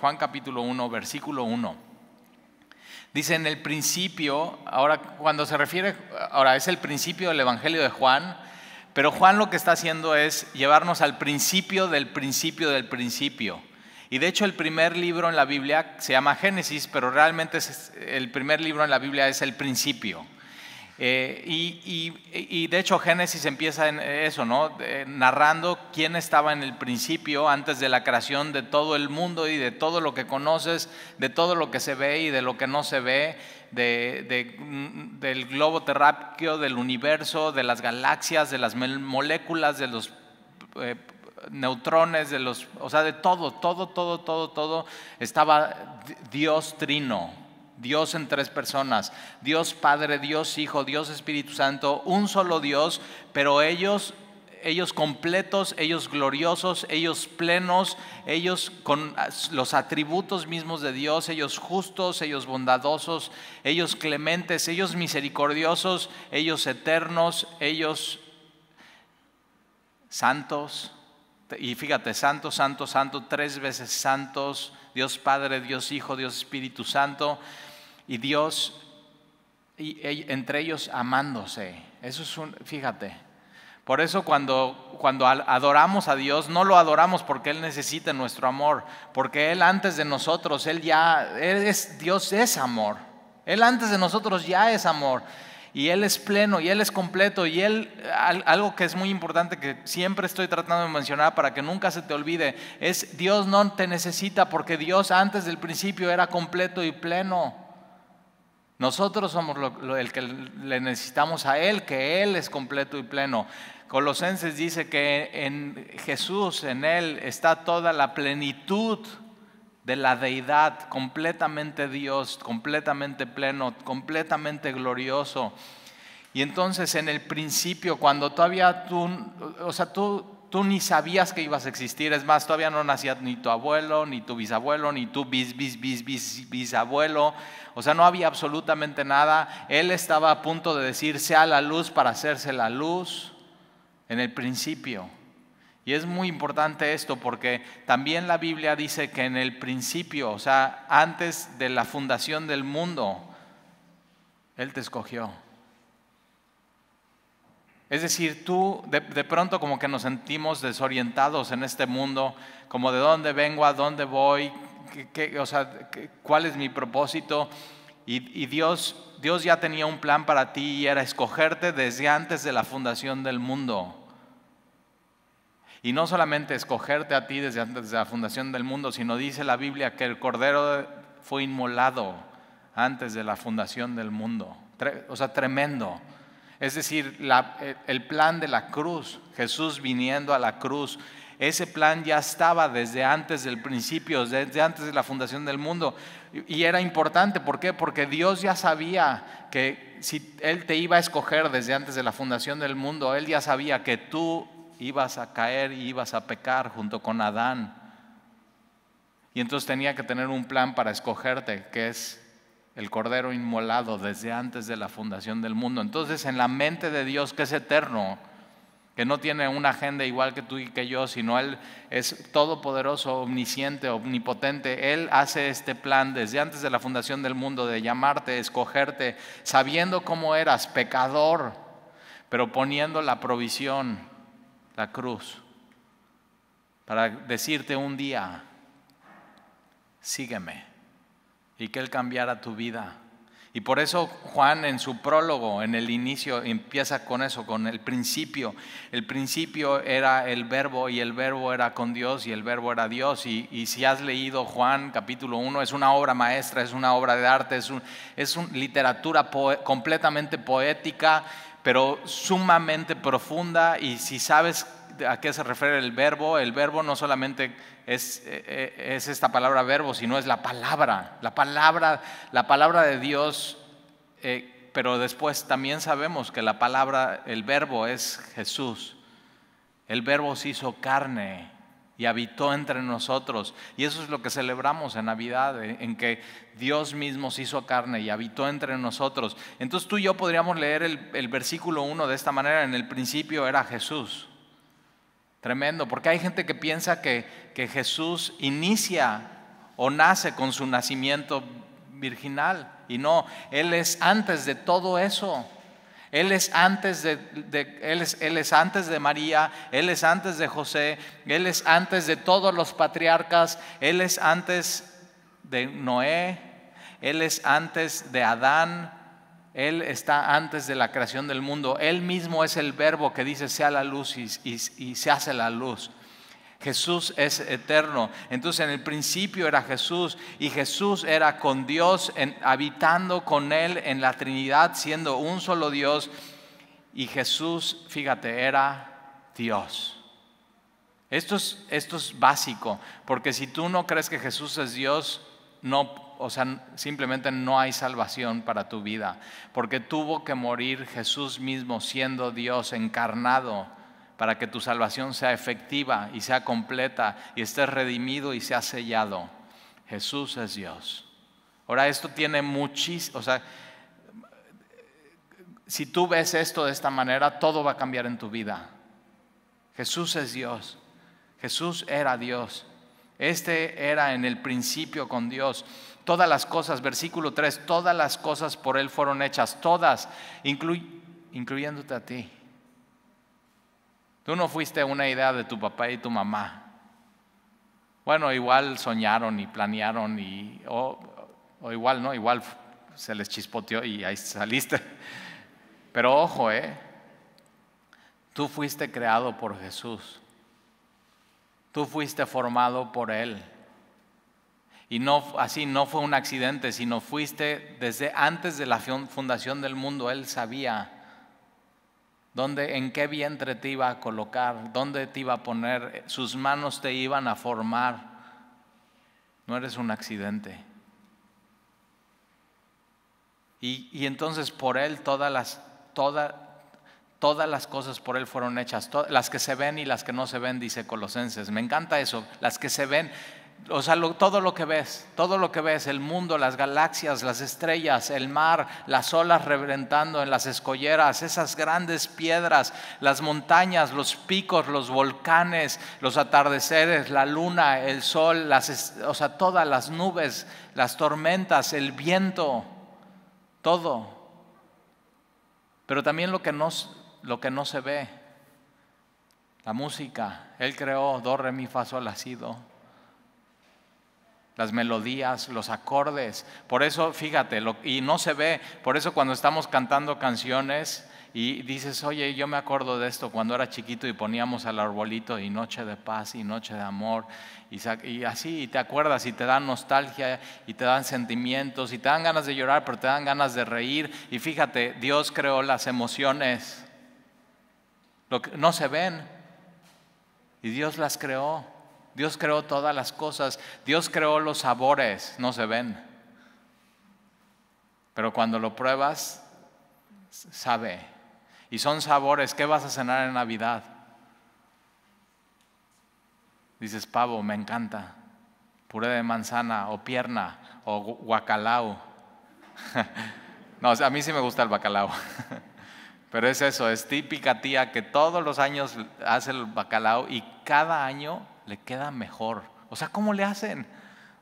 Juan capítulo 1, versículo 1. Dice en el principio, ahora cuando se refiere, ahora es el principio del Evangelio de Juan, pero Juan lo que está haciendo es llevarnos al principio del principio del principio. Y de hecho el primer libro en la Biblia se llama Génesis, pero realmente el primer libro en la Biblia es el principio. Eh, y, de hecho Génesis empieza en eso, ¿no? narrando quién estaba en el principio, antes de la creación de todo el mundo y de todo lo que conoces, de todo lo que se ve y de lo que no se ve, mm, del globo terráqueo, del universo, de las galaxias, de las moléculas, de los eh, neutrones, de los, o sea, de todo, todo, todo, todo, todo, estaba Dios trino Dios en tres personas, Dios Padre, Dios Hijo, Dios Espíritu Santo, un solo Dios, pero ellos ellos completos, ellos gloriosos, ellos plenos, ellos con los atributos mismos de Dios, ellos justos, ellos bondadosos, ellos clementes, ellos misericordiosos, ellos eternos, ellos santos. Y fíjate, santo, santo, santo, tres veces santos, Dios Padre, Dios Hijo, Dios Espíritu Santo y Dios y, e, entre ellos amándose. Eso es un, fíjate. Por eso cuando, cuando adoramos a Dios, no lo adoramos porque Él necesita nuestro amor, porque Él antes de nosotros, Él ya, es, Dios es amor. Él antes de nosotros ya es amor. Y Él es pleno, y Él es completo, y Él, algo que es muy importante que siempre estoy tratando de mencionar para que nunca se te olvide, es Dios no te necesita porque Dios antes del principio era completo y pleno. Nosotros somos el que le necesitamos a Él, que Él es completo y pleno. Colosenses dice que en Jesús, en Él, está toda la plenitud de la deidad, completamente Dios, completamente pleno, completamente glorioso. Y entonces en el principio, cuando todavía tú, o sea, tú Tú ni sabías que ibas a existir, es más, todavía no nacía ni tu abuelo, ni tu bisabuelo, ni tu bis, bis, bis, bisabuelo. O sea, no había absolutamente nada. Él estaba a punto de decir, sea la luz para hacerse la luz en el principio. Y es muy importante esto porque también la Biblia dice que en el principio, o sea, antes de la fundación del mundo, Él te escogió. Es decir, tú de, pronto como que nos sentimos desorientados en este mundo, como de dónde vengo, a dónde voy, qué, o sea, cuál es mi propósito. Y, Dios, Dios ya tenía un plan para ti y era escogerte desde antes de la fundación del mundo. Y no solamente escogerte a ti desde antes de la fundación del mundo, sino dice la Biblia que el Cordero fue inmolado antes de la fundación del mundo. O sea, tremendo. Es decir, eh, el plan de la cruz, Jesús viniendo a la cruz, ese plan ya estaba desde antes del principio, desde antes de la fundación del mundo. Y era importante, ¿por qué? Porque Dios ya sabía que si Él te iba a escoger desde antes de la fundación del mundo, Él ya sabía que tú ibas a caer y ibas a pecar junto con Adán. Y entonces tenía que tener un plan para escogerte, que es el Cordero inmolado desde antes de la fundación del mundo. Entonces, en la mente de Dios, que es eterno, que no tiene una agenda igual que tú y que yo, sino Él es todopoderoso, omnisciente, omnipotente. Él hace este plan desde antes de la fundación del mundo de llamarte, escogerte, sabiendo cómo eras, pecador, pero poniendo la provisión, la cruz, para decirte un día, sígueme y que Él cambiara tu vida. Y por eso Juan en su prólogo, en el inicio, empieza con eso, con el principio. El principio era el verbo y el verbo era con Dios y el verbo era Dios. Y, si has leído Juan capítulo 1, es una obra maestra, es una obra de arte, es, un, es una literatura completamente poética, pero sumamente profunda. Y si sabes a qué se refiere el verbo. El verbo no solamente eh, eh, es, esta palabra verbo, sino es la palabra, la palabra, la palabra de Dios. Eh, pero después también sabemos que la palabra, el verbo es Jesús. El verbo se hizo carne y habitó entre nosotros. Y eso es lo que celebramos en Navidad, en que Dios mismo se hizo carne y habitó entre nosotros. Entonces tú y yo podríamos leer el, el versículo 1 de esta manera. En el principio era Jesús. Tremendo, porque hay gente que piensa que, Jesús inicia o nace con su nacimiento virginal. Y no, Él es antes de todo eso. Él es antes de, él, él es antes de María, Él es antes de José, Él es antes de todos los patriarcas, Él es antes de Noé, Él es antes de Adán, él está antes de la creación del mundo. Él mismo es el verbo que dice sea la luz y, se hace la luz. Jesús es eterno. Entonces en el principio era Jesús y Jesús era con Dios, habitando con Él en la Trinidad, siendo un solo Dios. Y Jesús, fíjate, era Dios. Esto es, esto es básico, porque si tú no crees que Jesús es Dios, no o sea, simplemente no hay salvación para tu vida, porque tuvo que morir Jesús mismo siendo Dios encarnado para que tu salvación sea efectiva y sea completa y estés redimido y sea sellado. Jesús es Dios. Ahora esto tiene muchísimo, o sea, si tú ves esto de esta manera, todo va a cambiar en tu vida. Jesús es Dios. Jesús era Dios. Este era en el principio con Dios. Todas las cosas, versículo 3, todas las cosas por Él fueron hechas, todas, incluyéndote a ti. Tú no fuiste una idea de tu papá y tu mamá. Bueno, igual soñaron y planearon y, o, igual no, igual se les chispoteó y ahí saliste. Pero ojo, ¿eh? Tú fuiste creado por Jesús. Tú fuiste formado por Él. Y no, así no fue un accidente, sino fuiste desde antes de la fundación del mundo. Él sabía dónde, en qué vientre te iba a colocar, dónde te iba a poner, sus manos te iban a formar. No eres un accidente. Y, entonces por Él todas las, todas las cosas por Él fueron hechas, las que se ven y las que no se ven, dice Colosenses. Me encanta eso, las que se ven o sea, todo lo que ves, todo lo que ves, el mundo, las galaxias, las estrellas, el mar, las olas reventando en las escolleras, esas grandes piedras, las montañas, los picos, los volcanes, los atardeceres, la luna, el sol, o sea, todas las nubes, las tormentas, el viento, todo. Pero también lo que no, lo que no se ve, la música, él creó do, re, mi, fa, sol, ha las melodías, los acordes. Por eso, fíjate, y no se ve, por eso cuando estamos cantando canciones y dices, oye, yo me acuerdo de esto cuando era chiquito y poníamos al arbolito y noche de paz y noche de amor, y, así, y te acuerdas y te dan nostalgia y te dan sentimientos y te dan ganas de llorar, pero te dan ganas de reír. Y fíjate, Dios creó las emociones, lo no se ven, y Dios las creó. Dios creó todas las cosas, Dios creó los sabores, no se ven. Pero cuando lo pruebas, sabe. Y son sabores, ¿qué vas a cenar en Navidad? Dices, pavo, me encanta. Puré de manzana o pierna o guacalao. no, a mí sí me gusta el bacalao. Pero es eso, es típica tía que todos los años hace el bacalao y cada año le queda mejor. O sea, ¿cómo le hacen?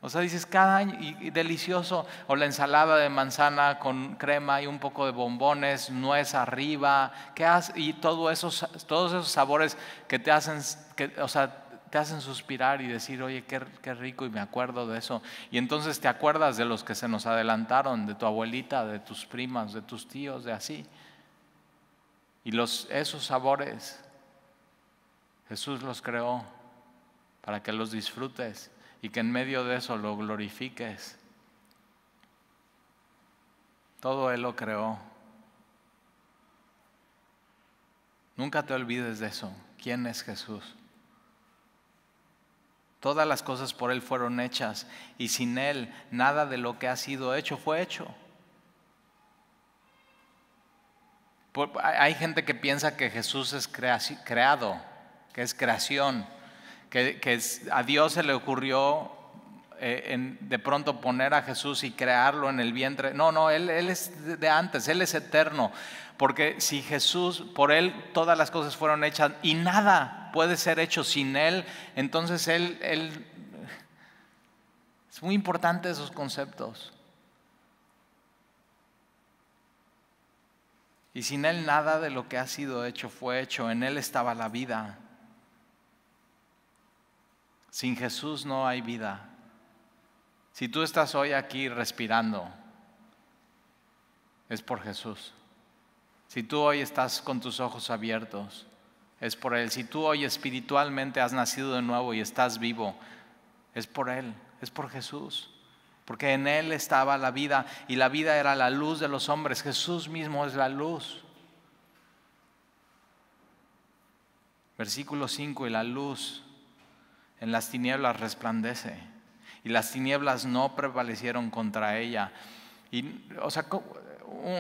O sea, dices cada año y, delicioso. O la ensalada de manzana con crema y un poco de bombones, nuez arriba, ¿qué haces? y todo esos, todos esos sabores que te hacen, que, o sea, te hacen suspirar y decir, oye, qué, qué, rico y me acuerdo de eso. Y entonces te acuerdas de los que se nos adelantaron, de tu abuelita, de tus primas, de tus tíos, de así. Y los, esos sabores, Jesús los creó para que los disfrutes y que en medio de eso lo glorifiques. Todo Él lo creó. Nunca te olvides de eso. ¿Quién es Jesús? Todas las cosas por Él fueron hechas y sin Él nada de lo que ha sido hecho fue hecho. Hay gente que piensa que Jesús es creado, que es creación que, a Dios se le ocurrió eh, en, de pronto poner a Jesús y crearlo en el vientre. No, no, él, él es de antes, Él es eterno. Porque si Jesús, por Él todas las cosas fueron hechas y nada puede ser hecho sin Él, entonces Él, él es muy importante esos conceptos. Y sin Él nada de lo que ha sido hecho fue hecho. En Él estaba la vida. Sin Jesús no hay vida. Si tú estás hoy aquí respirando, es por Jesús. Si tú hoy estás con tus ojos abiertos, es por Él. Si tú hoy espiritualmente has nacido de nuevo y estás vivo, es por Él, es por Jesús. Porque en Él estaba la vida y la vida era la luz de los hombres. Jesús mismo es la luz. Versículo 5, y la luz en las tinieblas resplandece. Y las tinieblas no prevalecieron contra ella. Y, o sea,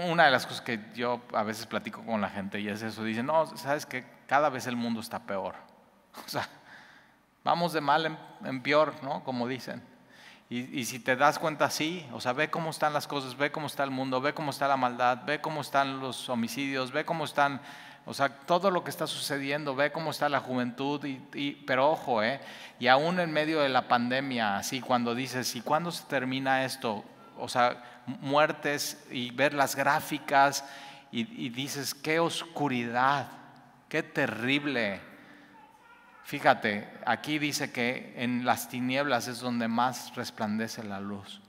una de las cosas que yo a veces platico con la gente y es eso, dicen, no, sabes que cada vez el mundo está peor. O sea, vamos de mal en, peor, ¿no? Como dicen. Y, y, si te das cuenta, sí, o sea, ve cómo están las cosas, ve cómo está el mundo, ve cómo está la maldad, ve cómo están los homicidios, ve cómo están o sea, todo lo que está sucediendo, ve cómo está la juventud, y, pero ojo, ¿eh? y aún en medio de la pandemia, así cuando dices, ¿y cuándo se termina esto? O sea, muertes y ver las gráficas y dices, qué oscuridad, qué terrible. Fíjate, aquí dice que en las tinieblas es donde más resplandece la luz.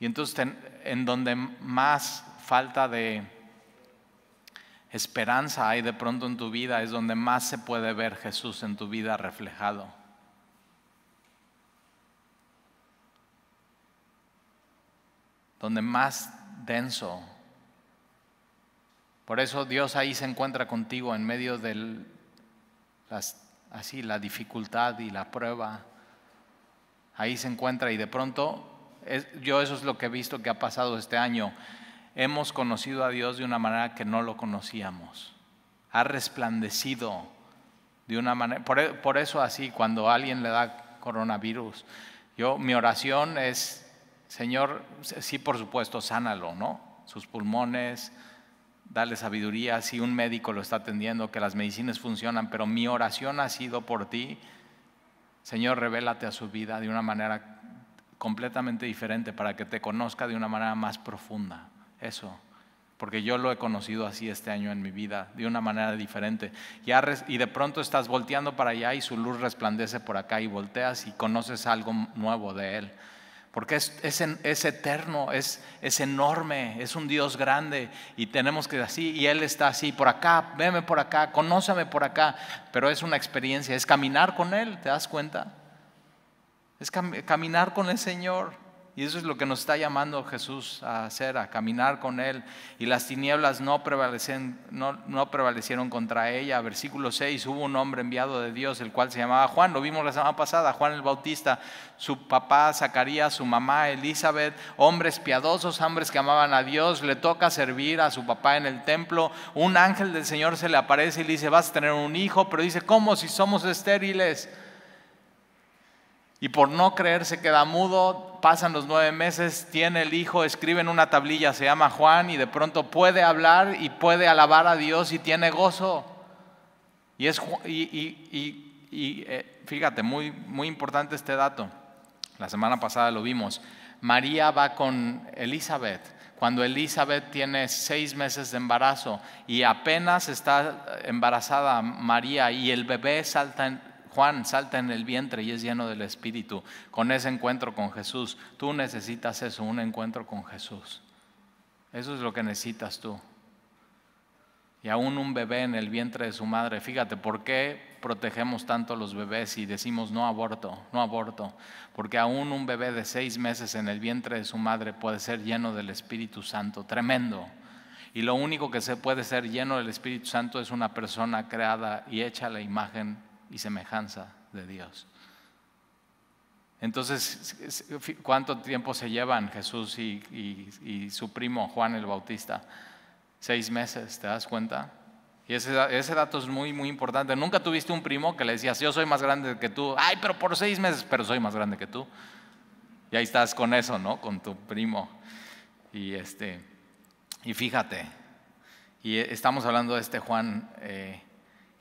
Y entonces en donde más falta de esperanza hay de pronto en tu vida, es donde más se puede ver Jesús en tu vida reflejado. Donde más denso. Por eso Dios ahí se encuentra contigo en medio de así, la dificultad y la prueba. Ahí se encuentra y de pronto, yo eso es lo que he visto que ha pasado este año hemos conocido a Dios de una manera que no lo conocíamos. Ha resplandecido de una manera. Por, eso así, cuando alguien le da coronavirus, yo mi oración es, Señor, sí, por supuesto, sánalo, ¿no? Sus pulmones, dale sabiduría, si un médico lo está atendiendo, que las medicinas funcionan, pero mi oración ha sido por ti, Señor, revélate a su vida de una manera completamente diferente para que te conozca de una manera más profunda eso, porque yo lo he conocido así este año en mi vida, de una manera diferente. y de pronto estás volteando para allá y su luz resplandece por acá y volteas y conoces algo nuevo de Él. Porque es, eterno, es, enorme, es un Dios grande y tenemos que así, y Él está así, por acá, veme por acá, conóceme por acá, pero es una experiencia, es caminar con Él, ¿te das cuenta? Es caminar con el Señor. Y eso es lo que nos está llamando Jesús a hacer, a caminar con Él. Y las tinieblas no, prevalecen, no, no, prevalecieron contra ella. Versículo 6, hubo un hombre enviado de Dios, el cual se llamaba Juan. Lo vimos la semana pasada, Juan el Bautista, su papá Zacarías, su mamá Elizabeth, hombres piadosos, hombres que amaban a Dios. Le toca servir a su papá en el templo. Un ángel del Señor se le aparece y le dice, vas a tener un hijo, pero dice, ¿cómo si somos estériles? Y por no creer se queda mudo, pasan los nueve meses, tiene el hijo, escribe en una tablilla, se llama Juan y de pronto puede hablar y puede alabar a Dios y tiene gozo. Y es, y, eh, fíjate, muy, muy importante este dato. La semana pasada lo vimos. María va con Elizabeth. Cuando Elizabeth tiene seis meses de embarazo y apenas está embarazada María y el bebé salta Juan salta en el vientre y es lleno del Espíritu. Con ese encuentro con Jesús, tú necesitas eso, un encuentro con Jesús. Eso es lo que necesitas tú. Y aún un bebé en el vientre de su madre. Fíjate, ¿por qué protegemos tanto a los bebés y decimos no aborto, no aborto? Porque aún un bebé de seis meses en el vientre de su madre puede ser lleno del Espíritu Santo. Tremendo. Y lo único que se puede ser lleno del Espíritu Santo es una persona creada y hecha a la imagen y semejanza de Dios. Entonces, ¿cuánto tiempo se llevan Jesús y, su primo Juan el Bautista? Seis meses, ¿te das cuenta? Y ese, dato es muy, muy importante. Nunca tuviste un primo que le decías, yo soy más grande que tú. Ay, pero por seis meses, pero soy más grande que tú. Y ahí estás con eso, ¿no? Con tu primo. Y, este, y fíjate, y estamos hablando de este Juan. Eh,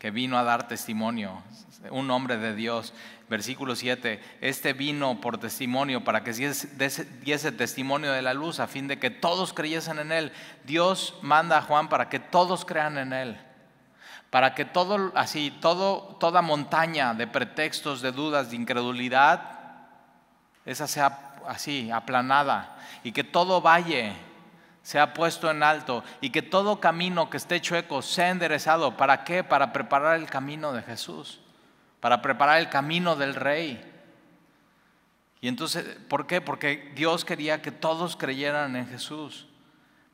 que vino a dar testimonio, un hombre de Dios. Versículo 7, este vino por testimonio para que diese testimonio de la luz a fin de que todos creyesen en él. Dios manda a Juan para que todos crean en él. Para que todo, así, todo, toda montaña de pretextos, de dudas, de incredulidad, esa sea así, aplanada. Y que todo valle se ha puesto en alto y que todo camino que esté chueco sea enderezado. ¿Para qué? Para preparar el camino de Jesús, para preparar el camino del Rey. Y entonces, ¿por qué? Porque Dios quería que todos creyeran en Jesús.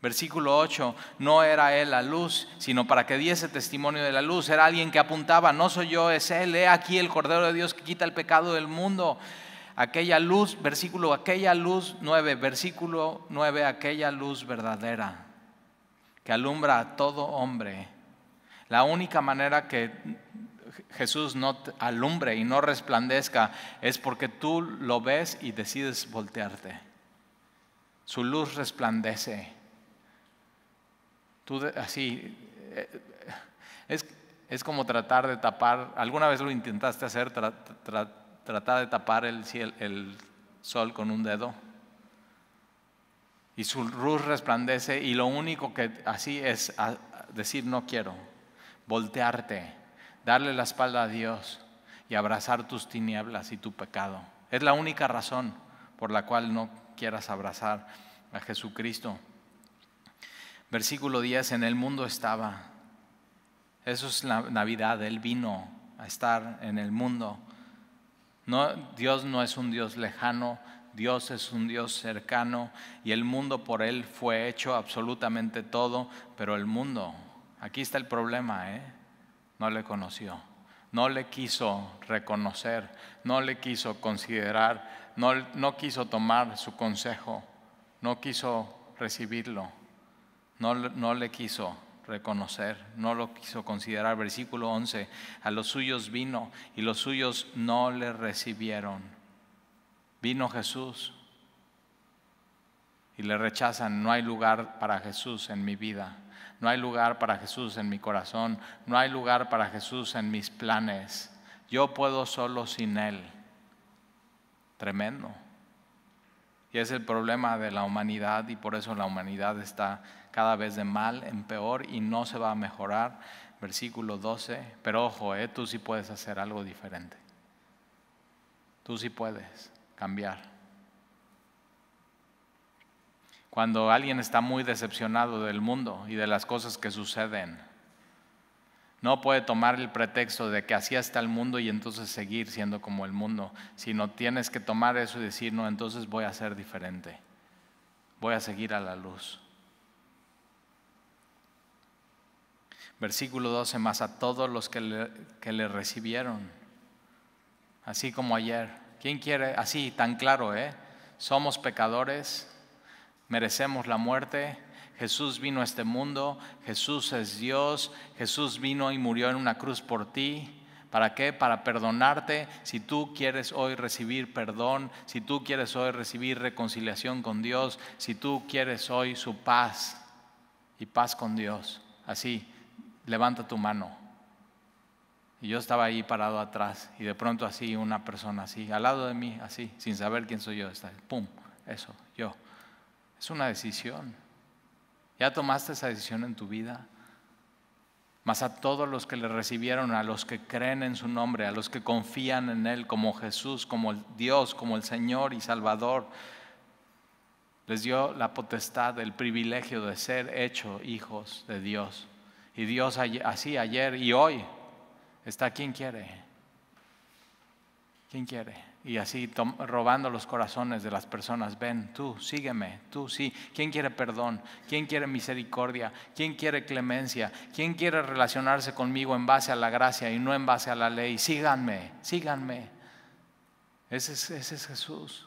Versículo 8, no era él la luz, sino para que diese testimonio de la luz. Era alguien que apuntaba, no soy yo, es él, he aquí el Cordero de Dios que quita el pecado del mundo aquella luz, versículo, aquella luz 9, versículo 9, aquella luz verdadera que alumbra a todo hombre. La única manera que Jesús no alumbre y no resplandezca es porque tú lo ves y decides voltearte. Su luz resplandece. Tú así eh, es, es como tratar de tapar, alguna vez lo intentaste hacer, tratar de tapar el, el sol con un dedo. Y su luz resplandece y lo único que así es decir no quiero, voltearte, darle la espalda a Dios y abrazar tus tinieblas y tu pecado. Es la única razón por la cual no quieras abrazar a Jesucristo. Versículo 10, en el mundo estaba. Eso es la Navidad, Él vino a estar en el mundo. Dios no es un Dios lejano, Dios es un Dios cercano y el mundo por Él fue hecho absolutamente todo, pero el mundo, aquí está el problema, ¿eh? no le conoció, no le quiso reconocer, no le quiso considerar, no, quiso tomar su consejo, no quiso recibirlo, no, no le quiso reconocer, no lo quiso considerar. Versículo 11, a los suyos vino y los suyos no le recibieron. Vino Jesús y le rechazan, no hay lugar para Jesús en mi vida, no hay lugar para Jesús en mi corazón, no hay lugar para Jesús en mis planes. Yo puedo solo sin Él. Tremendo. Y es el problema de la humanidad y por eso la humanidad está cada vez de mal en peor y no se va a mejorar. Versículo 12, pero ojo, eh, tú sí puedes hacer algo diferente. Tú sí puedes cambiar. Cuando alguien está muy decepcionado del mundo y de las cosas que suceden, no puede tomar el pretexto de que así está el mundo y entonces seguir siendo como el mundo, sino tienes que tomar eso y decir, no, entonces voy a ser diferente, voy a seguir a la luz. Versículo 12, más a todos los que le, que le recibieron, así como ayer. ¿Quién quiere? Así, tan claro, ¿eh? Somos pecadores, merecemos la muerte, Jesús vino a este mundo, Jesús es Dios, Jesús vino y murió en una cruz por ti. ¿Para qué? Para perdonarte. Si tú quieres hoy recibir perdón, si tú quieres hoy recibir reconciliación con Dios, si tú quieres hoy su paz y paz con Dios. Así, levanta tu mano. Y yo estaba ahí parado atrás y de pronto así una persona así, al lado de mí, así, sin saber quién soy yo, está, pum, eso, yo. Es una decisión. Ya tomaste esa decisión en tu vida. Mas a todos los que le recibieron, a los que creen en su nombre, a los que confían en Él como Jesús, como Dios, como el Señor y Salvador, les dio la potestad, el privilegio de ser hecho hijos de Dios. Y Dios así ayer y hoy está quien quiere. ¿Quién quiere? Y así robando los corazones de las personas. Ven, tú, sígueme, tú sí. ¿Quién quiere perdón? ¿Quién quiere misericordia? ¿Quién quiere clemencia? ¿Quién quiere relacionarse conmigo en base a la gracia y no en base a la ley? Síganme, síganme. Ese es, Jesús.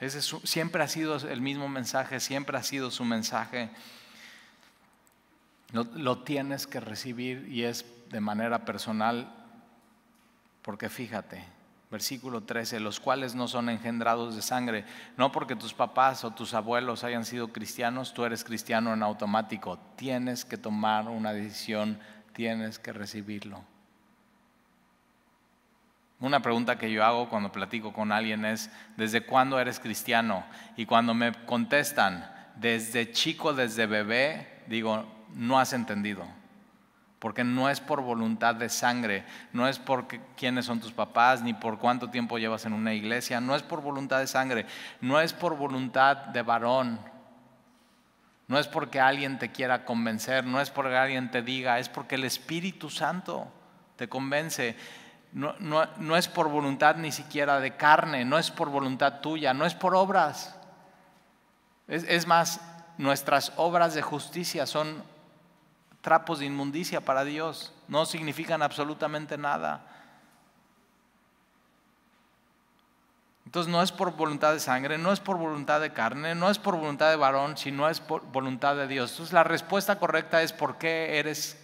Ese es, siempre ha sido el mismo mensaje, siempre ha sido su mensaje. Lo, tienes que recibir y es de manera personal, porque fíjate, versículo 13, los cuales no son engendrados de sangre, no porque tus papás o tus abuelos hayan sido cristianos, tú eres cristiano en automático, tienes que tomar una decisión, tienes que recibirlo. Una pregunta que yo hago cuando platico con alguien es, ¿desde cuándo eres cristiano? Y cuando me contestan, desde chico, desde bebé, digo, no has entendido. Porque no es por voluntad de sangre, no es por quiénes son tus papás, ni por cuánto tiempo llevas en una iglesia, no es por voluntad de sangre, no es por voluntad de varón, no es porque alguien te quiera convencer, no es porque alguien te diga, es porque el Espíritu Santo te convence. No, es por voluntad ni siquiera de carne, no es por voluntad tuya, no es por obras. Es, es más, nuestras obras de justicia son trapos de inmundicia para Dios, no significan absolutamente nada. Entonces no es por voluntad de sangre, no es por voluntad de carne, no es por voluntad de varón, sino es por voluntad de Dios. Entonces la respuesta correcta es por qué eres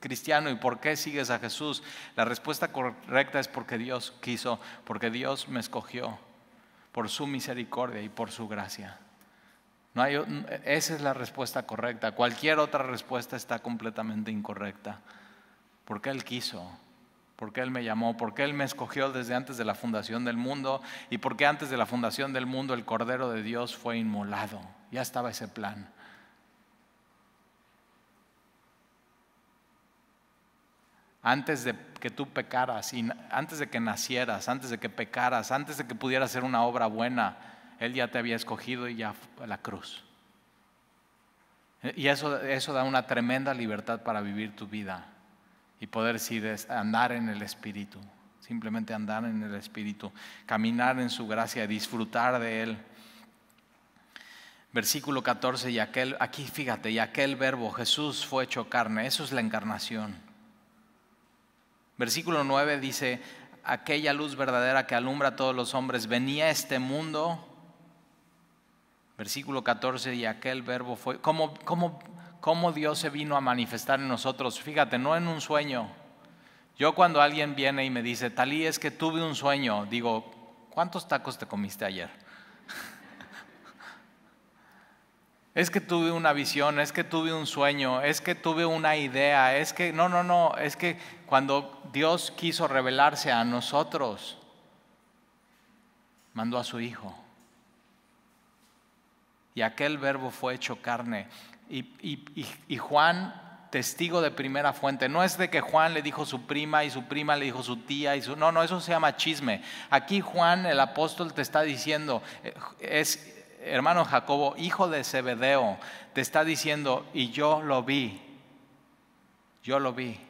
cristiano y por qué sigues a Jesús. La respuesta correcta es porque Dios quiso, porque Dios me escogió, por su misericordia y por su gracia. No e, esa es la respuesta correcta. Cualquier otra respuesta está completamente incorrecta. Porque Él quiso, porque Él me llamó, porque Él me escogió desde antes de la fundación del mundo y porque antes de la fundación del mundo el Cordero de Dios fue inmolado. Ya estaba ese plan. Antes de que tú pecaras, antes de que nacieras, antes de que pecaras, antes de que pudieras hacer una obra buena, él ya te había escogido y ya a la cruz. Y eso, da una tremenda libertad para vivir tu vida y poder andar en el Espíritu, simplemente andar en el Espíritu, caminar en su gracia, disfrutar de Él. Versículo 14, y aquel, aquí fíjate, y aquel verbo, Jesús fue hecho carne, eso es la encarnación. Versículo 9 dice, aquella luz verdadera que alumbra a todos los hombres venía este mundo Versículo 14, y aquel verbo fue, ¿cómo, Dios se vino a manifestar en nosotros? Fíjate, no en un sueño. Yo cuando alguien viene y me dice, Talí, es que tuve un sueño, digo, ¿cuántos tacos te comiste ayer? es que tuve una visión, es que tuve un sueño, es que tuve una idea, es que, no, no, no, es que cuando Dios quiso revelarse a nosotros, mandó a su Hijo y aquel verbo fue hecho carne. Y, Juan, testigo de primera fuente, no es de que Juan le dijo su prima y su prima le dijo su tía y su... No, no, eso se llama chisme. Aquí Juan, el apóstol, te está diciendo, eh, es hermano Jacobo, hijo de Zebedeo, te está diciendo, y yo lo vi, yo lo vi.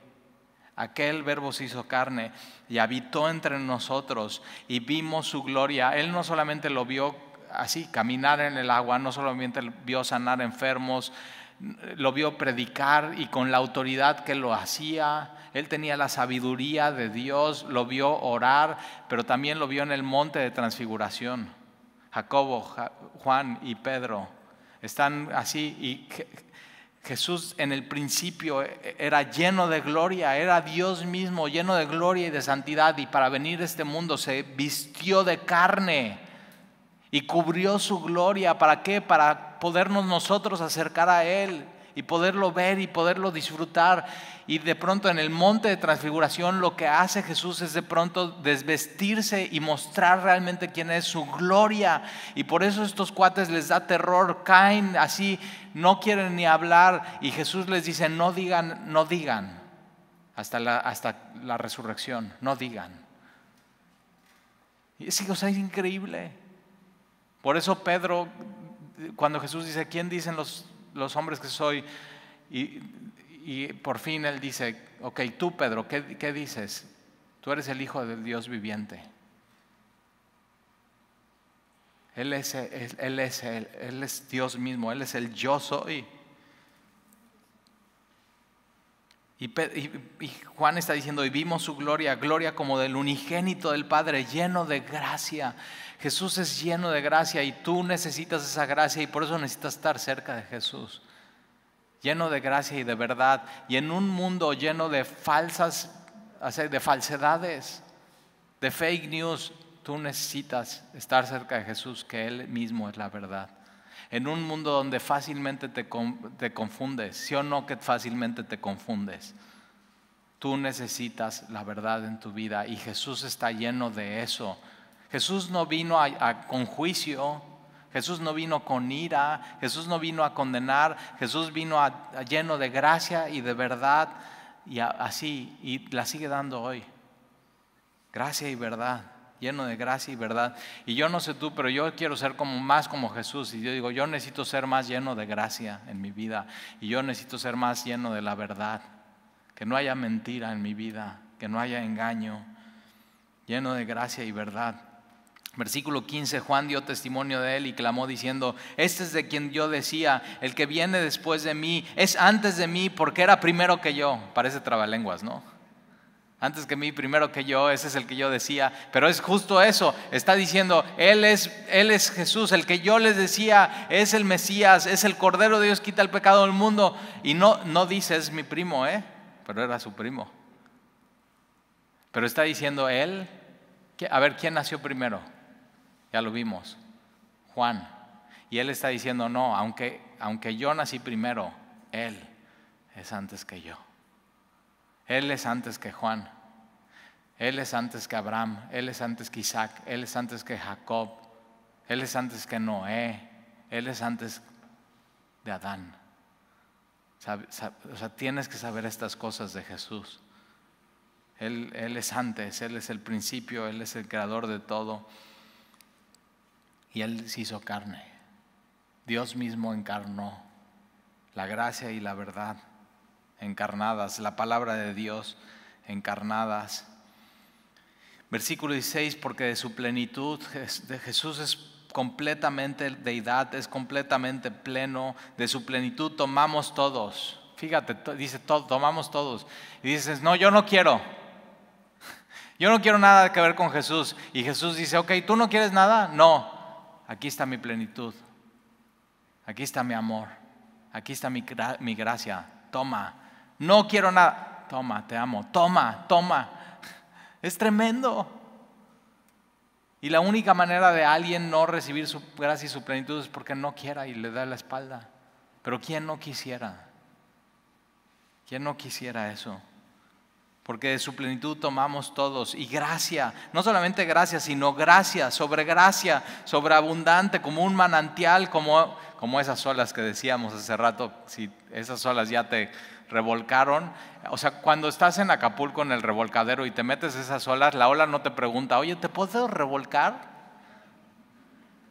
Aquel verbo se hizo carne y habitó entre nosotros y vimos su gloria. Él no solamente lo vio así, caminar en el agua, no solamente vio sanar enfermos, lo vio predicar y con la autoridad que lo hacía. Él tenía la sabiduría de Dios, lo vio orar, pero también lo vio en el monte de transfiguración. Jacobo, Juan y Pedro están así y Jesús en el principio era lleno de gloria, era Dios mismo, lleno de gloria y de santidad y para venir a este mundo se vistió de carne y cubrió su gloria. ¿Para qué? Para podernos nosotros acercar a Él y poderlo ver y poderlo disfrutar. Y de pronto en el monte de transfiguración lo que hace Jesús es de pronto desvestirse y mostrar realmente quién es su gloria. Y por eso estos cuates les da terror, caen así, no quieren ni hablar. Y Jesús les dice, no digan, no digan, hasta la, hasta la resurrección, no digan. Y es increíble. Por eso Pedro, cuando Jesús dice, ¿quién dicen los, los hombres que soy? Y, por fin él dice, ok, tú Pedro, ¿qué, dices? Tú eres el Hijo del Dios viviente. Él es, él, es, Dios mismo, Él es el yo soy. Y, y, Juan está diciendo, y vimos su gloria, gloria como del unigénito del Padre, lleno de gracia, Jesús es lleno de gracia y tú necesitas esa gracia y por eso necesitas estar cerca de Jesús. Lleno de gracia y de verdad. Y en un mundo lleno de falsas, de falsedades, de fake news, tú necesitas estar cerca de Jesús, que Él mismo es la verdad. En un mundo donde fácilmente te, confundes, sí o no que fácilmente te confundes. Tú necesitas la verdad en tu vida y Jesús está lleno de eso. Jesús no vino a, con juicio, Jesús no vino con ira, Jesús no vino a condenar, Jesús vino a, lleno de gracia y de verdad y así, y la sigue dando hoy. Gracia y verdad, lleno de gracia y verdad. Y yo no sé tú, pero yo quiero ser como más como Jesús. Y yo digo, yo necesito ser más lleno de gracia en mi vida. Y yo necesito ser más lleno de la verdad. Que no haya mentira en mi vida, que no haya engaño. Lleno de gracia y verdad. Versículo 15, Juan dio testimonio de él y clamó diciendo, este es de quien yo decía, el que viene después de mí, es antes de mí porque era primero que yo. Parece trabalenguas, ¿no? Antes que mí, primero que yo, ese es el que yo decía. Pero es justo eso, está diciendo, Él es, él es Jesús, el que yo les decía, es el Mesías, es el Cordero de Dios, quita el pecado del mundo. Y no, no dice, es mi primo, ¿eh? Pero era su primo. Pero está diciendo, Él, a ver, ¿quién nació primero? Ya lo vimos. Juan. Y él está diciendo, no, aunque, aunque yo nací primero, él es antes que yo. Él es antes que Juan. Él es antes que Abraham. Él es antes que Isaac. Él es antes que Jacob. Él es antes que Noé. Él es antes de Adán. O sea, tienes que saber estas cosas de Jesús. Él, él es antes, Él es el principio, Él es el creador de todo y Él se hizo carne. Dios mismo encarnó la gracia y la verdad encarnadas, la palabra de Dios encarnadas. Versículo 16, porque de su plenitud de Jesús es completamente deidad, es completamente pleno, de su plenitud tomamos todos. Fíjate, dice, tomamos todos. Y dices, no, yo no quiero. Yo no quiero nada que ver con Jesús. Y Jesús dice, ok, ¿tú no quieres nada? No, aquí está mi plenitud, aquí está mi amor, aquí está mi, gracia, toma, no quiero nada, toma, te amo, toma, toma. Es tremendo. Y la única manera de alguien no recibir su gracia y su plenitud es porque no quiera y le da la espalda. Pero ¿quién no quisiera? ¿Quién no quisiera eso? porque de su plenitud tomamos todos. Y gracia, no solamente gracia, sino gracia, sobre gracia, sobreabundante, como un manantial, como, como esas olas que decíamos hace rato, si esas olas ya te revolcaron. O sea, cuando estás en Acapulco en el revolcadero y te metes esas olas, la ola no te pregunta, oye, ¿te puedo revolcar?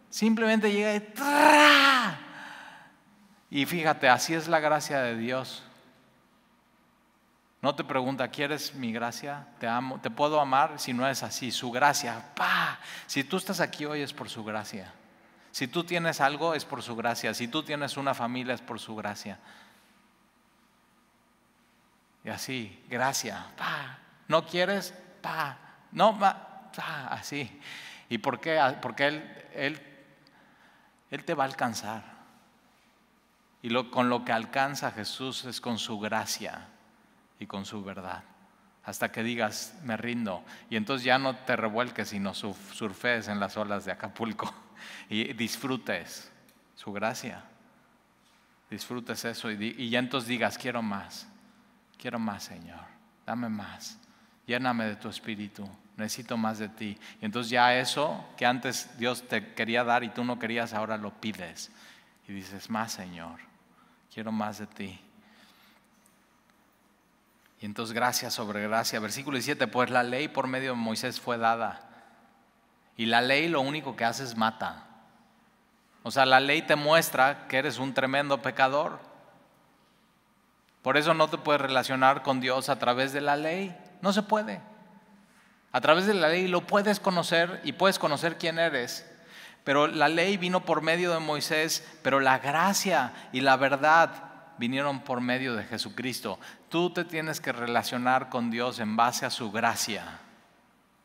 Simplemente llega y... Y fíjate, así es la gracia de Dios no te pregunta, ¿quieres mi gracia? Te amo, te puedo amar si no es así. Su gracia, pa. Si tú estás aquí hoy es por su gracia. Si tú tienes algo es por su gracia. Si tú tienes una familia es por su gracia. Y así, gracia, pa. ¿No quieres? Pa. No, así. ¿Y por qué? Ah, porque él, él, él te va a alcanzar. Y con lo que alcanza Jesús es con su gracia con su verdad. Hasta que digas, me rindo. Y entonces ya no te revuelques, sino surfees en las olas de Acapulco y disfrutes su gracia. Disfrutes eso y, ya entonces digas, quiero más, quiero más Señor, dame más, lléname de tu espíritu, necesito más de ti. Y entonces ya eso que antes Dios te quería dar y tú no querías, ahora lo pides. Y dices, más Señor, quiero más de ti. Y entonces gracia sobre gracia. Versículo 17, pues la ley por medio de Moisés fue dada. Y la ley lo único que hace es mata. O sea, la ley te muestra que eres un tremendo pecador. Por eso no te puedes relacionar con Dios a través de la ley. No se puede. A través de la ley lo puedes conocer y puedes conocer quién eres. Pero la ley vino por medio de Moisés, pero la gracia y la verdad vinieron por medio de Jesucristo. Tú te tienes que relacionar con Dios en base a su gracia.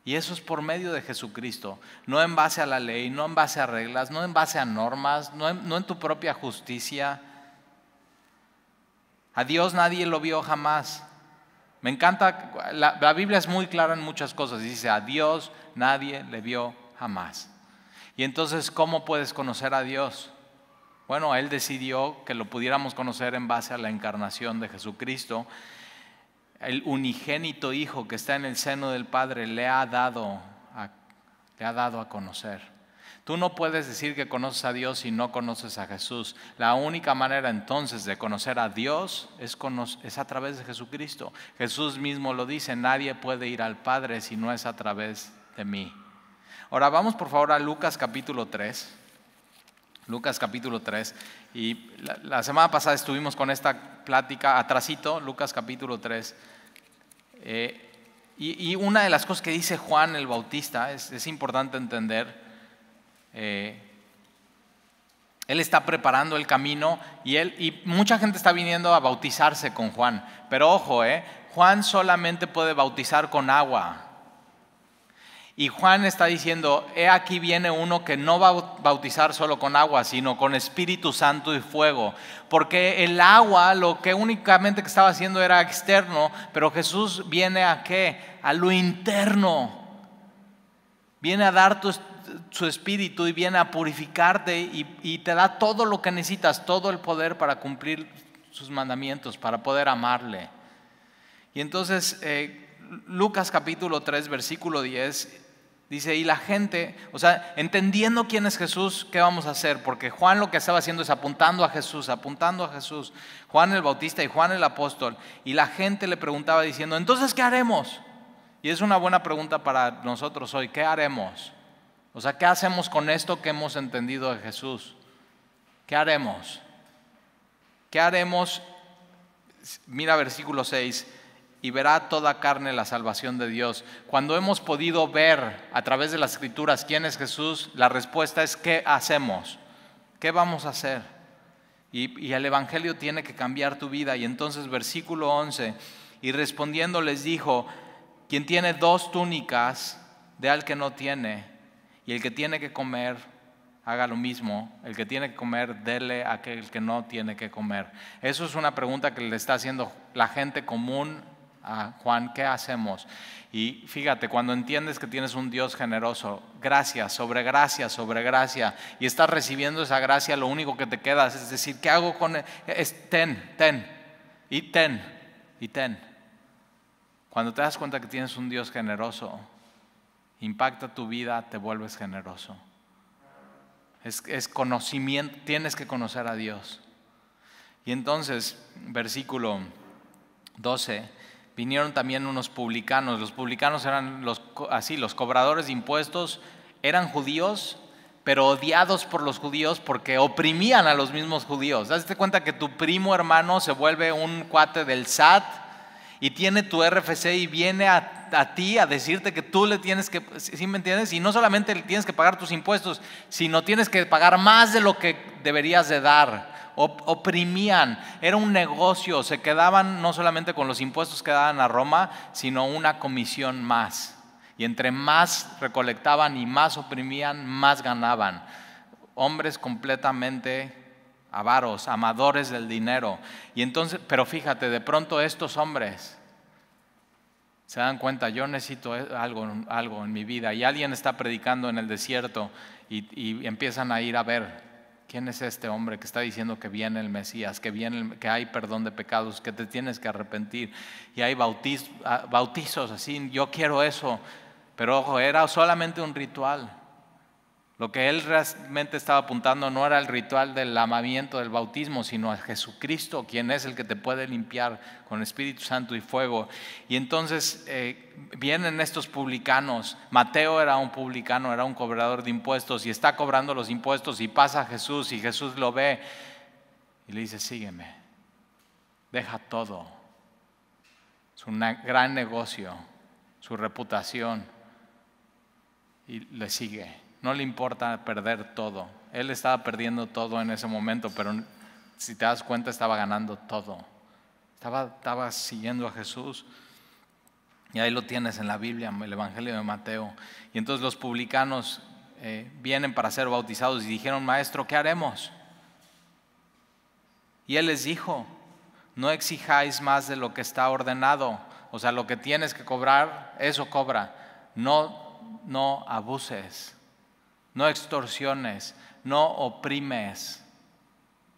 Y eso es por medio de Jesucristo, no en base a la ley, no en base a reglas, no en base a normas, no en, tu propia justicia. A Dios nadie lo vio jamás. Me encanta, la, la, Biblia es muy clara en muchas cosas. Dice, a Dios nadie le vio jamás. Y entonces, ¿cómo puedes conocer a Dios? Bueno, Él decidió que lo pudiéramos conocer en base a la encarnación de Jesucristo. El unigénito Hijo que está en el seno del Padre le ha dado a, ha dado a conocer. Tú no puedes decir que conoces a Dios si no conoces a Jesús. La única manera entonces de conocer a Dios es, es a través de Jesucristo. Jesús mismo lo dice, nadie puede ir al Padre si no es a través de mí. Ahora vamos por favor a Lucas capítulo 3. Lucas capítulo 3. Y la, semana pasada estuvimos con esta plática atrasito, Lucas capítulo 3. Eh, y, una de las cosas que dice Juan el Bautista es, importante entender. Eh, él está preparando el camino y, él, y mucha gente está viniendo a bautizarse con Juan. Pero ojo, eh, Juan solamente puede bautizar con agua. Y Juan está diciendo, he aquí viene uno que no va a bautizar solo con agua, sino con Espíritu Santo y fuego. Porque el agua lo que únicamente que estaba haciendo era externo, pero Jesús viene a qué? A lo interno. Viene a dar tu, su espíritu y viene a purificarte y, te da todo lo que necesitas, todo el poder para cumplir sus mandamientos, para poder amarle. Y entonces... Eh, Lucas capítulo 3, versículo 10, Dice, y la gente, o sea, entendiendo quién es Jesús, ¿qué vamos a hacer? Porque Juan lo que estaba haciendo es apuntando a Jesús, apuntando a Jesús, Juan el Bautista y Juan el Apóstol. Y la gente le preguntaba diciendo, entonces, ¿qué haremos? Y es una buena pregunta para nosotros hoy, ¿qué haremos? O sea, ¿qué hacemos con esto que hemos entendido de Jesús? ¿Qué haremos? ¿Qué haremos? Mira versículo 6 y verá toda carne la salvación de Dios. Cuando hemos podido ver a través de las escrituras quién es Jesús, la respuesta es ¿qué hacemos? ¿Qué vamos a hacer? Y, el Evangelio tiene que cambiar tu vida. Y entonces versículo 11, y respondiendo les dijo, quien tiene dos túnicas, de al que no tiene, y el que tiene que comer, haga lo mismo. El que tiene que comer, dele a aquel que no tiene que comer. Eso es una pregunta que le está haciendo la gente común Juan, ¿qué hacemos? Y fíjate, cuando entiendes que tienes un Dios generoso, gracias, sobre gracia, sobre gracia, y estás recibiendo esa gracia, lo único que te queda es decir, ¿qué hago con él? E-? Es ten, ten, y ten, y ten. Cuando te das cuenta que tienes un Dios generoso, impacta tu vida, te vuelves generoso. Es, es conocimiento, tienes que conocer a Dios. Y entonces, versículo 12 vinieron también unos publicanos. Los publicanos eran los, así, los cobradores de impuestos, eran judíos, pero odiados por los judíos porque oprimían a los mismos judíos. Hazte cuenta que tu primo hermano se vuelve un cuate del SAT y tiene tu RFC y viene a, a, ti a decirte que tú le tienes que, ¿sí me entiendes? Y no solamente le tienes que pagar tus impuestos, sino tienes que pagar más de lo que deberías de dar oprimían, era un negocio, se quedaban no solamente con los impuestos que daban a Roma, sino una comisión más. Y entre más recolectaban y más oprimían, más ganaban. Hombres completamente avaros, amadores del dinero. Y entonces, pero fíjate, de pronto estos hombres se dan cuenta, yo necesito e-, algo, algo en mi vida. Y alguien está predicando en el desierto y, y empiezan a ir a ver ¿quién es este hombre que está diciendo que viene el Mesías, que, viene que hay perdón de pecados, que te tienes que arrepentir? Y hay ah, bautizos así, yo quiero eso. Pero ojo, era solamente un ritual. Lo que él realmente estaba apuntando no era el ritual del amamiento, del bautismo, sino a Jesucristo, quien es el que te puede limpiar con Espíritu Santo y fuego. Y entonces eh, vienen estos publicanos. Mateo era un publicano, era un cobrador de impuestos y está cobrando los impuestos y pasa a Jesús y Jesús lo ve y le dice, sígueme, deja todo. Es un gran negocio, su reputación. Y le sigue. No le importa perder todo. Él estaba perdiendo todo en ese momento, pero si te das cuenta estaba ganando todo. Estaba, siguiendo a Jesús. Y ahí lo tienes en la Biblia, el Evangelio de Mateo. Y entonces los publicanos eh, vienen para ser bautizados y dijeron, maestro, ¿qué haremos? Y él les dijo, no exijáis más de lo que está ordenado. O sea, lo que tienes que cobrar, eso cobra. No, no abuses no extorsiones, no oprimes,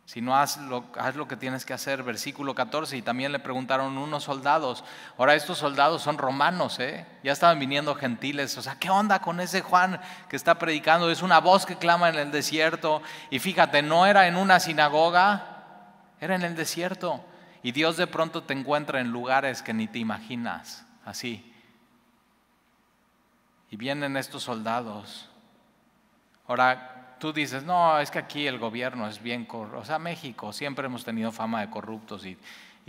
sino haz lo, haz lo que tienes que hacer. Versículo 14, y también le preguntaron unos soldados, ahora estos soldados son romanos, ¿eh? ya estaban viniendo gentiles, o sea, ¿qué onda con ese Juan que está predicando? Es una voz que clama en el desierto, y fíjate, no era en una sinagoga, era en el desierto. Y Dios de pronto te encuentra en lugares que ni te imaginas, así. Y vienen estos soldados Ahora, tú dices, no, es que aquí el gobierno es bien corrupto. O sea, México, siempre hemos tenido fama de corruptos y,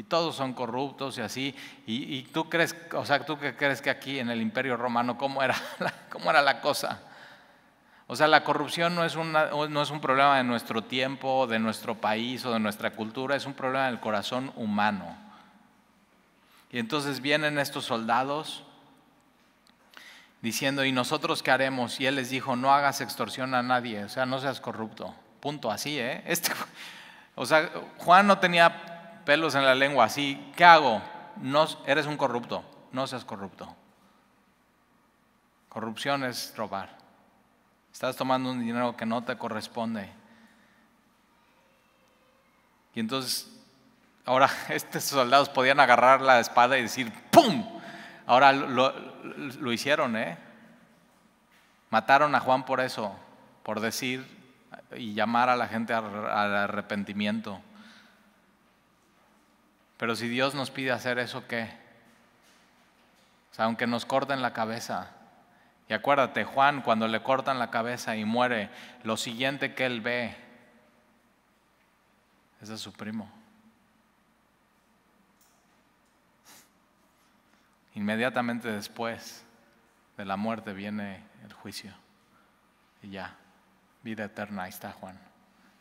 todos son corruptos y así. Y, tú crees, o sea, tú que crees que aquí en el Imperio Romano, ¿cómo era la, cómo era la cosa? O sea, la corrupción no es, no es un problema de nuestro tiempo, de nuestro país o de nuestra cultura, es un problema del corazón humano. Y entonces vienen estos soldados diciendo, ¿y nosotros qué haremos? Y él les dijo, no hagas extorsión a nadie, o sea, no seas corrupto. Punto, así, ¿eh? Este, o sea, Juan no tenía pelos en la lengua, así, ¿qué hago? No, eres un corrupto, no seas corrupto. Corrupción es robar. Estás tomando un dinero que no te corresponde. Y entonces, ahora estos soldados podían agarrar la espada y decir, ¡pum! Ahora lo, hicieron, ¿eh? Mataron a Juan por eso, por decir y llamar a la gente al arrepentimiento. Pero si Dios nos pide hacer eso, ¿qué? O sea, aunque nos corten la cabeza. Y acuérdate, Juan, cuando le cortan la cabeza y muere, lo siguiente que él ve es a su primo. Inmediatamente después de la muerte viene el juicio. Y ya, vida eterna, ahí está Juan.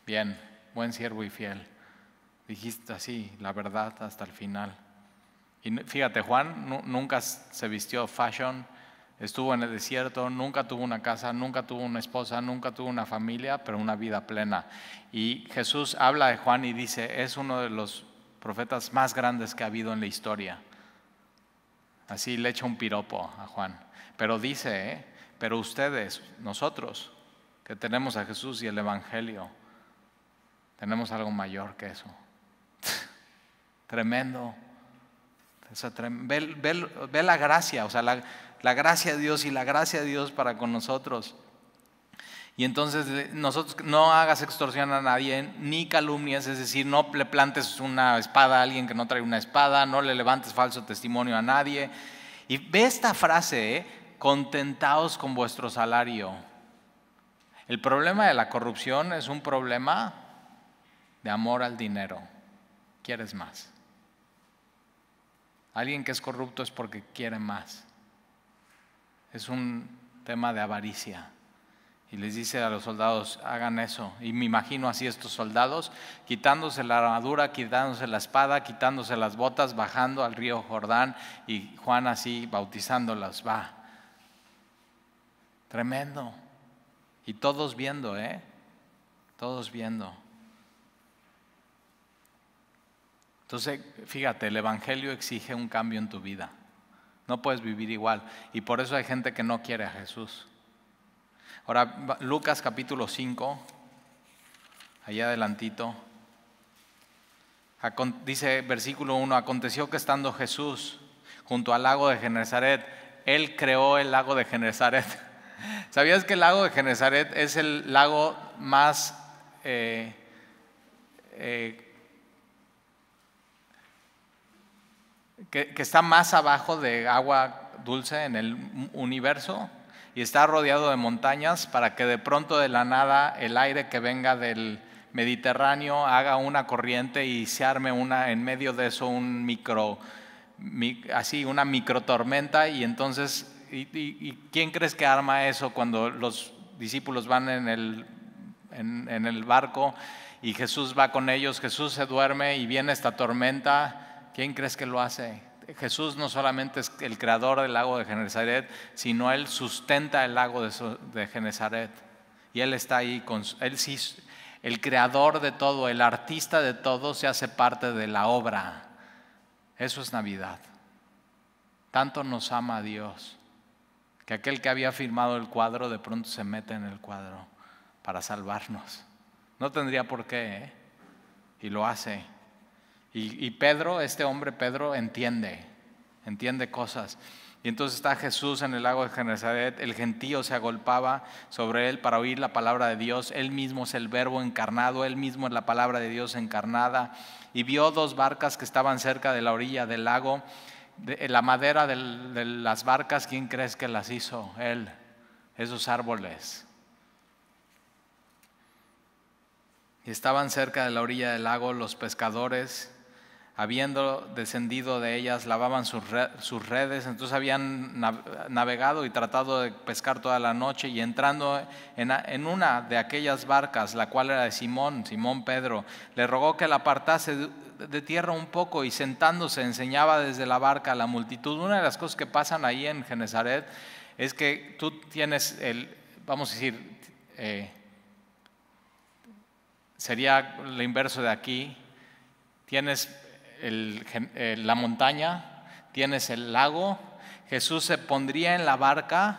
Bien, buen siervo y fiel. Dijiste así, la verdad hasta el final. Y fíjate, Juan nunca se vistió fashion, estuvo en el desierto, nunca tuvo una casa, nunca tuvo una esposa, nunca tuvo una familia, pero una vida plena. Y Jesús habla de Juan y dice, es uno de los profetas más grandes que ha habido en la historia. Así le echa un piropo a Juan. Pero dice, ¿eh? pero ustedes, nosotros, que tenemos a Jesús y el Evangelio, tenemos algo mayor que eso. Tremendo. ve, la gracia, o sea, la gracia de Dios y la gracia de Dios para con nosotros. Y entonces eh, nosotros no hagas extorsión a nadie, ni calumnias, es decir, no le plantes una espada a alguien que no trae una espada, no le levantes falso testimonio a nadie. Y ve esta frase, ¿eh? contentaos con vuestro salario. El problema de la corrupción es un problema de amor al dinero. Quieres más. Alguien que es corrupto es porque quiere más. Es un tema de avaricia. Y les dice a los soldados, hagan eso. Y me imagino así estos soldados, quitándose la armadura, quitándose la espada, quitándose las botas, bajando al río Jordán y Juan así bautizándolas. Va. Tremendo. Y todos viendo, ¿eh? Todos viendo. Entonces, fíjate, el Evangelio exige un cambio en tu vida. No puedes vivir igual. Y por eso hay gente que no quiere a Jesús. Ahora, Lucas capítulo 5, ahí adelantito. Dice versículo 1, aconteció que estando Jesús junto al lago de Genezaret, Él creó el lago de Genezaret. ¿Sabías que el lago de Genezaret es el lago más eh, eh, que, que está más abajo de agua dulce en el universo? y está rodeado de montañas para que de pronto de la nada el aire que venga del Mediterráneo haga una corriente y se arme una, en medio de eso un micro, tormenta. así una y entonces, quién crees que arma eso cuando los discípulos van en el, en el barco y Jesús va con ellos, Jesús se duerme y viene esta tormenta, ¿quién crees que lo hace? Jesús no solamente es el creador del lago de Genezaret, sino Él sustenta el lago de Genezaret. Y Él está ahí, con, Él sí, el creador de todo, el artista de todo, se hace parte de la obra. Eso es Navidad. Tanto nos ama Dios, que aquel que había firmado el cuadro de pronto se mete en el cuadro para salvarnos. No tendría por qué, ¿eh? y lo hace. Y, Pedro, este hombre Pedro, entiende, entiende cosas. Y entonces está Jesús en el lago de Genezaret, el gentío se agolpaba sobre él para oír la palabra de Dios, él mismo es el verbo encarnado, él mismo es la palabra de Dios encarnada, y vio dos barcas que estaban cerca de la orilla del lago, la madera de las barcas, ¿quién crees que las hizo? Él, esos árboles. Y estaban cerca de la orilla del lago los pescadores habiendo descendido de ellas, lavaban sus, redes, entonces habían navegado y tratado de pescar toda la noche y entrando en, una de aquellas barcas, la cual era de Simón, Simón Pedro, le rogó que la apartase de tierra un poco y sentándose enseñaba desde la barca a la multitud. Una de las cosas que pasan ahí en Genezaret es que tú tienes el, vamos a decir, eh, sería lo inverso de aquí, tienes eh, la montaña, tienes el lago, Jesús se pondría en la barca,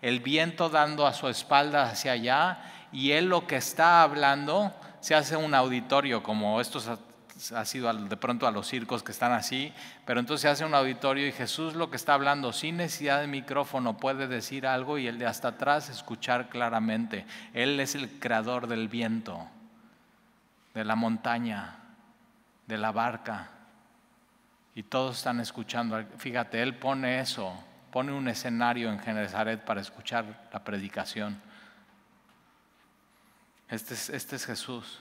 el viento dando a su espalda hacia allá, y él lo que está hablando se hace un auditorio, como esto ha sido de pronto a los circos que están así, pero entonces se hace un auditorio y Jesús lo que está hablando sin necesidad de micrófono puede decir algo y el de hasta atrás escuchar claramente. Él es el creador del viento, de la montaña, de la barca, y todos están escuchando. Fíjate, él pone eso, pone un escenario en Genezaret para escuchar la predicación. Este es, este Jesús.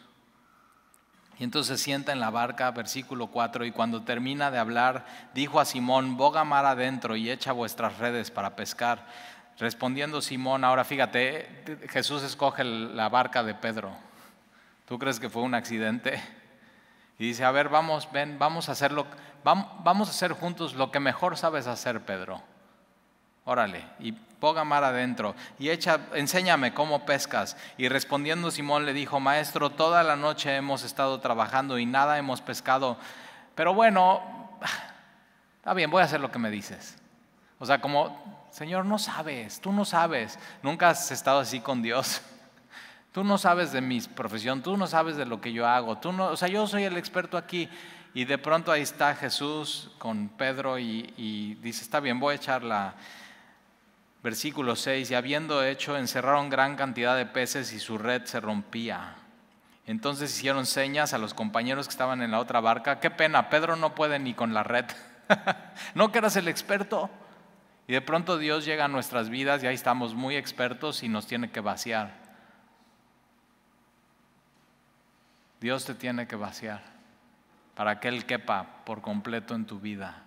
Y entonces se sienta en la barca, versículo 4, y cuando termina de hablar, dijo a Simón, boga mar adentro y echa vuestras redes para pescar. Respondiendo Simón, ahora fíjate, eh, Jesús escoge la barca de Pedro. ¿Tú crees que fue un accidente? Y dice, a ver, vamos, ven, vamos a hacerlo, vamos a hacer juntos lo que mejor sabes hacer, Pedro. Órale, y ponga mar adentro, y echa, enséñame cómo pescas. Y respondiendo Simón le dijo, maestro, toda la noche hemos estado trabajando y nada hemos pescado, pero bueno, está bien, voy a hacer lo que me dices. O sea, como, Señor, no sabes, tú no sabes, nunca has estado así con Dios. Tú no sabes de mi profesión, tú no sabes de lo que yo hago, tú no, o sea, yo soy el experto aquí. Y de pronto ahí está Jesús con Pedro y, y dice, está bien, voy a echar la, Versículo 6, y habiendo hecho, encerraron gran cantidad de peces y su red se rompía. Entonces hicieron señas a los compañeros que estaban en la otra barca. Qué pena, Pedro no puede ni con la red. ¿No que eras el experto? Y de pronto Dios llega a nuestras vidas y ahí estamos muy expertos y nos tiene que vaciar. Dios te tiene que vaciar para que Él quepa por completo en tu vida.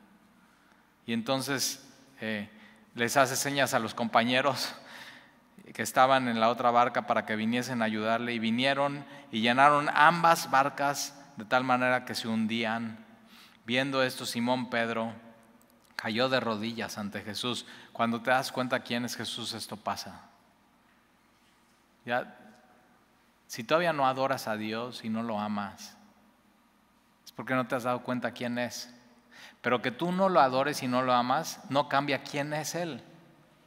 Y entonces eh, les hace señas a los compañeros que estaban en la otra barca para que viniesen a ayudarle y vinieron y llenaron ambas barcas de tal manera que se hundían. Viendo esto, Simón Pedro cayó de rodillas ante Jesús. Cuando te das cuenta quién es Jesús, esto pasa. Ya si todavía no adoras a Dios y no lo amas, es porque no te has dado cuenta quién es. Pero que tú no lo adores y no lo amas, no cambia quién es Él.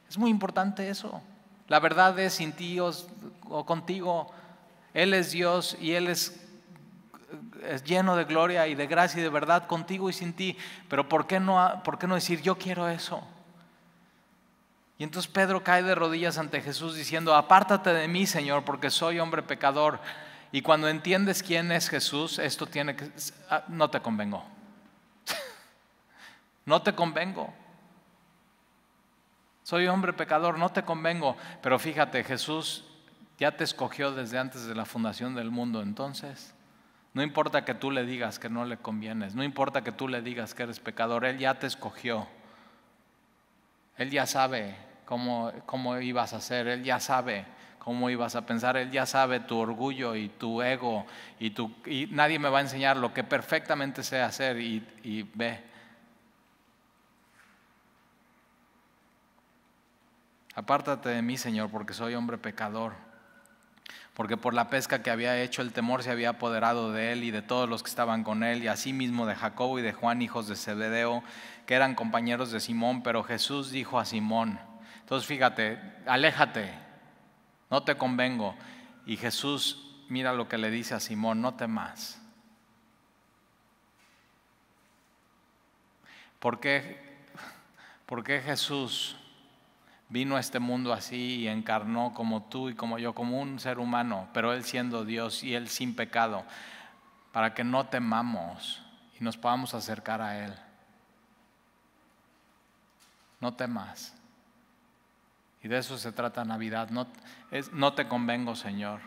Es muy importante eso. La verdad es sin ti o contigo. Él es Dios y Él es, lleno de gloria y de gracia y de verdad contigo y sin ti. Pero qué por qué no decir yo quiero eso? Y entonces Pedro cae de rodillas ante Jesús diciendo, apártate de mí, Señor, porque soy hombre pecador. Y cuando entiendes quién es Jesús, esto tiene que... Ah, no te convengo. no te convengo. Soy hombre pecador, no te convengo. Pero fíjate, Jesús ya te escogió desde antes de la fundación del mundo. Entonces, no importa que tú le digas que no le convienes, no importa que tú le digas que eres pecador, Él ya te escogió. Él ya sabe cómo, cómo ibas a hacer, Él ya sabe cómo ibas a pensar, Él ya sabe tu orgullo y tu ego y, tu, y nadie me va a enseñar lo que perfectamente sé hacer y, y ve. Apártate de mí, Señor, porque soy hombre pecador porque por la pesca que había hecho el temor se había apoderado de él y de todos los que estaban con él, y asimismo de Jacobo y de Juan, hijos de Zebedeo, que eran compañeros de Simón, pero Jesús dijo a Simón, entonces fíjate, aléjate, no te convengo. Y Jesús mira lo que le dice a Simón, no temas. ¿Por qué, ¿Por qué Jesús vino a este mundo así y encarnó como tú y como yo, como un ser humano, pero Él siendo Dios y Él sin pecado, para que no temamos y nos podamos acercar a Él. No temas. Y de eso se trata Navidad. No, no te convengo, Señor.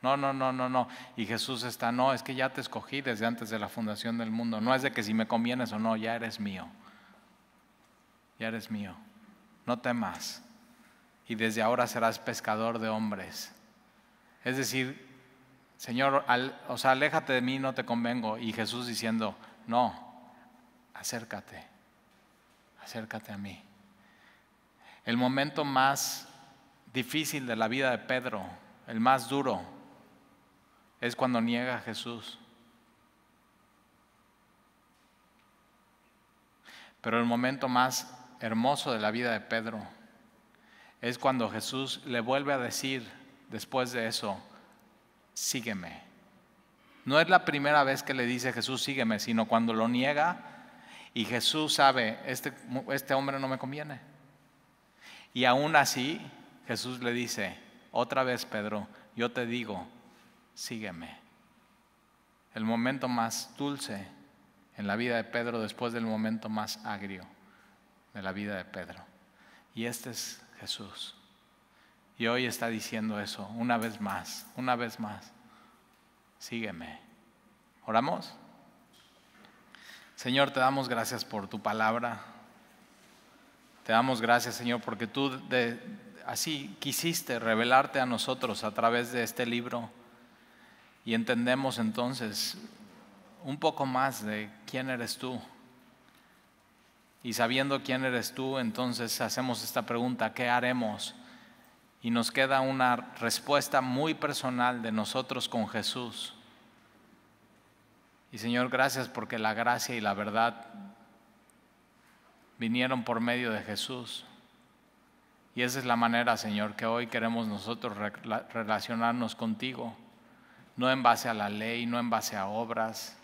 No, no, no, no, no. Y Jesús está, no, es que ya te escogí desde antes de la fundación del mundo. No es de que si me convienes o no, ya eres mío. Ya eres mío no temas, y desde ahora serás pescador de hombres. Es decir, Señor, o sea, aléjate de mí, no te convengo. Y Jesús diciendo, no, acércate, acércate a mí. El momento más difícil de la vida de Pedro, el más duro, es cuando niega a Jesús. Pero el momento más hermoso de la vida de Pedro es cuando Jesús le vuelve a decir después de eso, sígueme. No es la primera vez que le dice Jesús, sígueme, sino cuando lo niega y Jesús sabe, este, este hombre no me conviene. Y aún así, Jesús le dice, otra vez Pedro, yo te digo, sígueme. El momento más dulce en la vida de Pedro después del momento más agrio de la vida de Pedro. Y este es Jesús. Y hoy está diciendo eso una vez más, una vez más. Sígueme. ¿Oramos? Señor, te damos gracias por tu palabra. Te damos gracias, Señor, porque tú así quisiste revelarte a nosotros a través de este libro. Y entendemos entonces un poco más de quién eres tú. Y sabiendo quién eres tú, entonces hacemos esta pregunta, ¿qué haremos? Y nos queda una respuesta muy personal de nosotros con Jesús. Y Señor, gracias porque la gracia y la verdad vinieron por medio de Jesús. Y esa es la manera, Señor, que hoy queremos nosotros relacionarnos contigo, no en base a la ley, no en base a obras,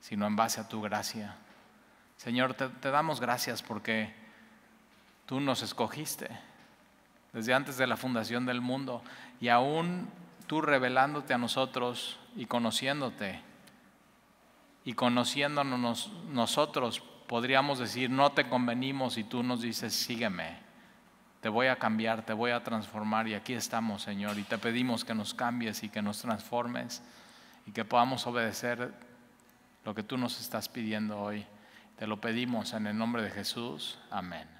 sino en base a tu gracia. Señor, te, damos gracias porque tú nos escogiste desde antes de la fundación del mundo y aún tú revelándote a nosotros y conociéndote y conociéndonos nosotros podríamos decir, no te convenimos y tú nos dices, sígueme, te voy a cambiar, te voy a transformar y aquí estamos, Señor, y te pedimos que nos cambies y que nos transformes y que podamos obedecer lo que tú nos estás pidiendo hoy. Te lo pedimos en el nombre de Jesús. Amén.